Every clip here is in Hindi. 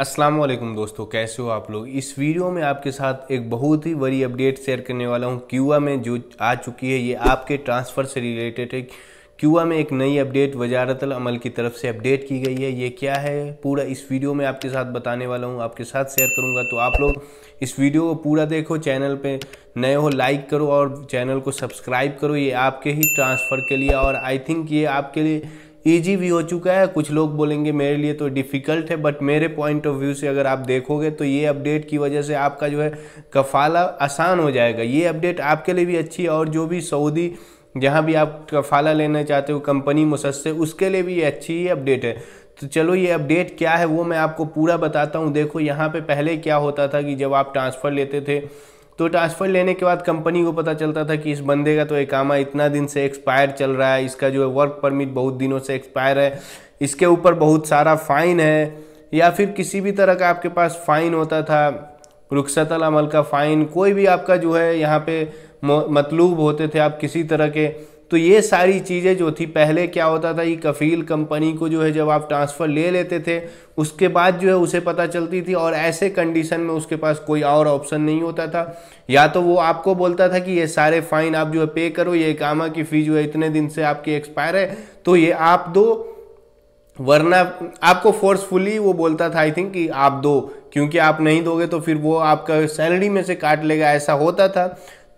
अस्सलाम वालेकुम दोस्तों कैसे हो आप लोग इस वीडियो में आपके साथ एक बहुत ही बड़ी अपडेट शेयर करने वाला हूं क्यूआ में जो आ चुकी है ये आपके ट्रांसफ़र से रिलेटेड है क्यूआ में एक नई अपडेट वजारत अमल की तरफ से अपडेट की गई है ये क्या है पूरा इस वीडियो में आपके साथ बताने वाला हूँ आपके साथ शेयर करूँगा तो आप लोग इस वीडियो को पूरा देखो चैनल पर नए हो लाइक करो और चैनल को सब्सक्राइब करो ये आपके ही ट्रांसफ़र के लिए और आई थिंक ये आपके लिए ईजी भी हो चुका है कुछ लोग बोलेंगे मेरे लिए तो डिफ़िकल्ट है बट मेरे पॉइंट ऑफ व्यू से अगर आप देखोगे तो ये अपडेट की वजह से आपका जो है कफाला आसान हो जाएगा ये अपडेट आपके लिए भी अच्छी है और जो भी सऊदी जहाँ भी आप कफाला लेना चाहते हो कंपनी मुसस्से उसके लिए भी ये अच्छी अपडेट है तो चलो ये अपडेट क्या है वो मैं आपको पूरा बताता हूँ देखो यहाँ पे पहले क्या होता था कि जब आप ट्रांसफ़र लेते थे तो ट्रांसफ़र लेने के बाद कंपनी को पता चलता था कि इस बंदे का तो एकामा इतना दिन से एक्सपायर चल रहा है इसका जो है वर्क परमिट बहुत दिनों से एक्सपायर है इसके ऊपर बहुत सारा फाइन है या फिर किसी भी तरह का आपके पास फ़ाइन होता था रुखसतल अमल का फ़ाइन कोई भी आपका जो है यहाँ पे मतलूब होते थे आप किसी तरह के तो ये सारी चीज़ें जो थी पहले क्या होता था ये कफील कंपनी को जो है जब आप ट्रांसफ़र ले लेते थे उसके बाद जो है उसे पता चलती थी और ऐसे कंडीशन में उसके पास कोई और ऑप्शन नहीं होता था या तो वो आपको बोलता था कि ये सारे फ़ाइन आप जो है पे करो ये कामा की फ़ी जो है इतने दिन से आपकी एक्सपायर है तो ये आप दो वरना आपको फोर्सफुली वो बोलता था आई थिंक कि आप दो क्योंकि आप नहीं दोगे तो फिर वो आपका सैलरी में से काट लेगा ऐसा होता था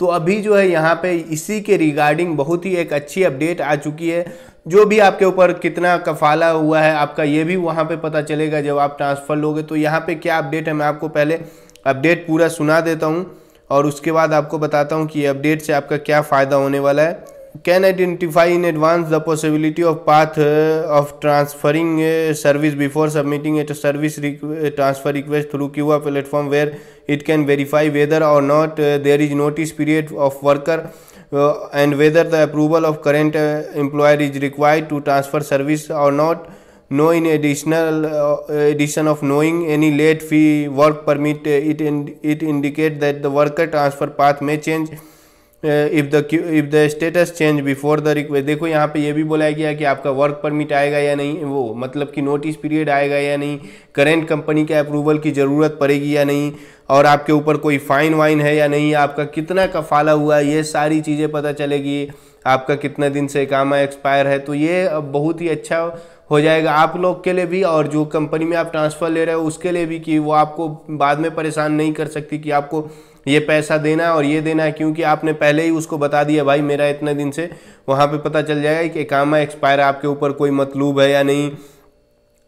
तो अभी जो है यहाँ पे इसी के रिगार्डिंग बहुत ही एक अच्छी अपडेट आ चुकी है जो भी आपके ऊपर कितना कफाला हुआ है आपका ये भी वहाँ पे पता चलेगा जब आप ट्रांसफ़र लोगे तो यहाँ पे क्या अपडेट है मैं आपको पहले अपडेट पूरा सुना देता हूँ और उसके बाद आपको बताता हूँ कि अपडेट से आपका क्या फ़ायदा होने वाला है can identify in advance the possibility of path uh, of transferring uh, service before submitting a service uh, transfer request through QA platform where it can verify whether or not there is notice period of worker and whether the approval of current employer is required to transfer service or not no in additional uh, addition of knowing any late fee work permit uh, it in, it indicate that the worker transfer path may change if the if the status change before the request देखो यहाँ पे ये भी बोला गया कि आपका वर्क परमिट आएगा या नहीं वो मतलब कि नोटिस पीरियड आएगा या नहीं करेंट कंपनी के अप्रूवल की ज़रूरत पड़ेगी या नहीं और आपके ऊपर कोई फ़ाइन वाइन है या नहीं आपका कितना का फाला हुआ ये सारी चीज़ें पता चलेगी आपका कितना दिन से कामा एक्सपायर है तो ये बहुत ही अच्छा हो जाएगा आप लोग के लिए भी और जो कंपनी में आप ट्रांसफ़र ले रहे हो उसके लिए भी कि वो आपको बाद में परेशान नहीं कर सकती कि आपको ये पैसा देना है और ये देना है क्योंकि आपने पहले ही उसको बता दिया भाई मेरा इतने दिन से वहाँ पे पता चल जाएगा कि एकामा एक्सपायर आपके ऊपर कोई मतलूब है या नहीं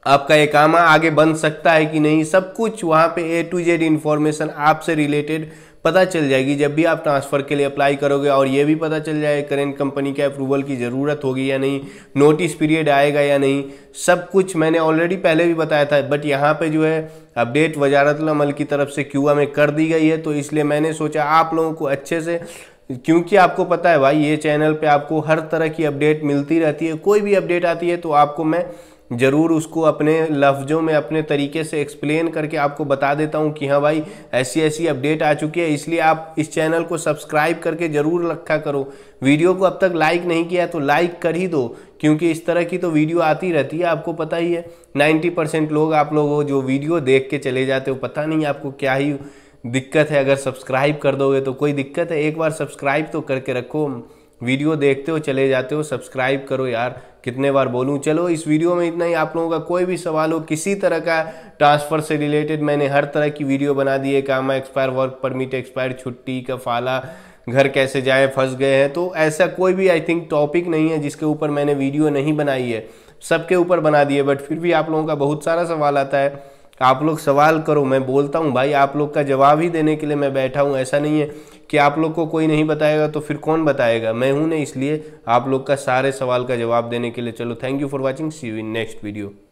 आपका एकामा आगे बन सकता है कि नहीं सब कुछ वहाँ पे ए टू जेड इन्फॉर्मेशन आपसे रिलेटेड पता चल जाएगी जब भी आप ट्रांसफ़र के लिए अप्लाई करोगे और ये भी पता चल जाए करेंट कंपनी के अप्रूवल की ज़रूरत होगी या नहीं नोटिस पीरियड आएगा या नहीं सब कुछ मैंने ऑलरेडी पहले भी बताया था बट यहाँ पर जो है अपडेट वजारतमल की तरफ से क्यूआ में कर दी गई है तो इसलिए मैंने सोचा आप लोगों को अच्छे से क्योंकि आपको पता है भाई ये चैनल पे आपको हर तरह की अपडेट मिलती रहती है कोई भी अपडेट आती है तो आपको मैं ज़रूर उसको अपने लफ्ज़ों में अपने तरीके से एक्सप्लेन करके आपको बता देता हूँ कि हाँ भाई ऐसी ऐसी अपडेट आ चुकी है इसलिए आप इस चैनल को सब्सक्राइब करके ज़रूर रखा करो वीडियो को अब तक लाइक नहीं किया तो लाइक कर ही दो क्योंकि इस तरह की तो वीडियो आती रहती है आपको पता ही है 90 परसेंट लोग आप लोग जो वीडियो देख के चले जाते हो पता नहीं आपको क्या ही दिक्कत है अगर सब्सक्राइब कर दोगे तो कोई दिक्कत है एक बार सब्सक्राइब तो करके रखो वीडियो देखते हो चले जाते हो सब्सक्राइब करो यार कितने बार बोलूँ चलो इस वीडियो में इतना ही आप लोगों का कोई भी सवाल हो किसी तरह का ट्रांसफ़र से रिलेटेड मैंने हर तरह की वीडियो बना दी है कामा एक्सपायर वर्क परमिट एक्सपायर छुट्टी का फाला घर कैसे जाए फंस गए हैं तो ऐसा कोई भी आई थिंक टॉपिक नहीं है जिसके ऊपर मैंने वीडियो नहीं बनाई है सबके ऊपर बना दिए बट फिर भी आप लोगों का बहुत सारा सवाल आता है आप लोग सवाल करो मैं बोलता हूँ भाई आप लोग का जवाब ही देने के लिए मैं बैठा हूँ ऐसा नहीं है कि आप लोग को कोई नहीं बताएगा तो फिर कौन बताएगा मैं हूँ ना इसलिए आप लोग का सारे सवाल का जवाब देने के लिए चलो thank you for watching see you in next video